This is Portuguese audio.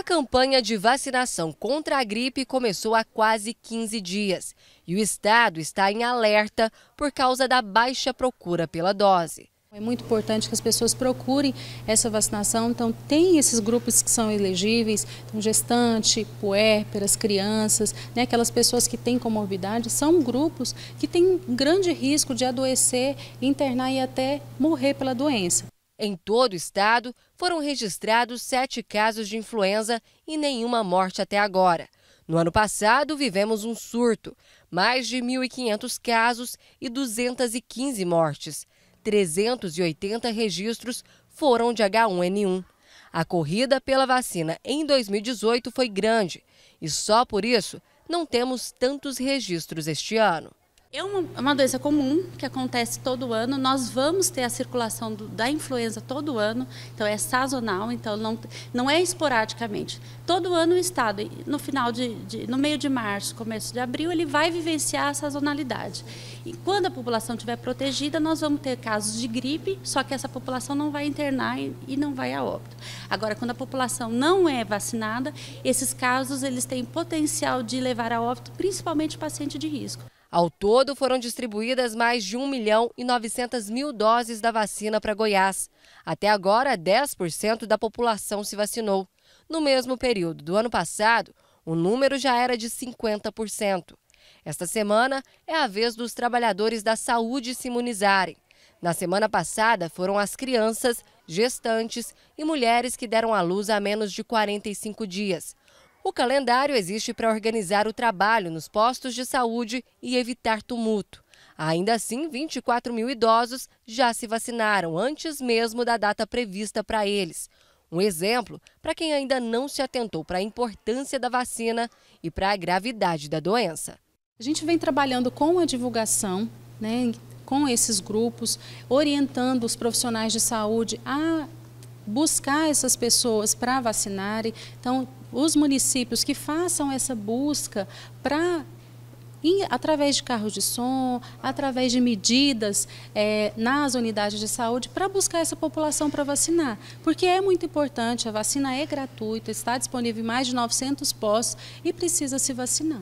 A campanha de vacinação contra a gripe começou há quase 15 dias e o estado está em alerta por causa da baixa procura pela dose. É muito importante que as pessoas procurem essa vacinação. Então, tem esses grupos que são elegíveis, então, gestante, puérperas, crianças, né, aquelas pessoas que têm comorbidade, são grupos que têm um grande risco de adoecer, internar e até morrer pela doença. Em todo o estado, foram registrados sete casos de influenza e nenhuma morte até agora. No ano passado, vivemos um surto: mais de 1.500 casos e 215 mortes. 380 registros foram de H1N1. A corrida pela vacina em 2018 foi grande e só por isso não temos tantos registros este ano. É uma, é uma doença comum que acontece todo ano. Nós vamos ter a circulação do, da influenza todo ano, então é sazonal, então não, não é esporadicamente. Todo ano o Estado, no final de, de, no meio de março, começo de abril, ele vai vivenciar a sazonalidade. E quando a população estiver protegida, nós vamos ter casos de gripe, só que essa população não vai internar e, e não vai a óbito. Agora, quando a população não é vacinada, esses casos eles têm potencial de levar a óbito, principalmente paciente de risco. Ao todo, foram distribuídas mais de 1 milhão e 900 mil doses da vacina para Goiás. Até agora, 10% da população se vacinou. No mesmo período do ano passado, o número já era de 50%. Esta semana é a vez dos trabalhadores da saúde se imunizarem. Na semana passada, foram as crianças, gestantes e mulheres que deram à luz a menos de 45 dias. O calendário existe para organizar o trabalho nos postos de saúde e evitar tumulto. Ainda assim, 24 mil idosos já se vacinaram antes mesmo da data prevista para eles. Um exemplo para quem ainda não se atentou para a importância da vacina e para a gravidade da doença. A gente vem trabalhando com a divulgação, né, com esses grupos, orientando os profissionais de saúde a buscar essas pessoas para vacinarem. Então, os municípios que façam essa busca para através de carros de som, através de medidas é, nas unidades de saúde para buscar essa população para vacinar. Porque é muito importante, a vacina é gratuita, está disponível em mais de 900 postos e precisa se vacinar.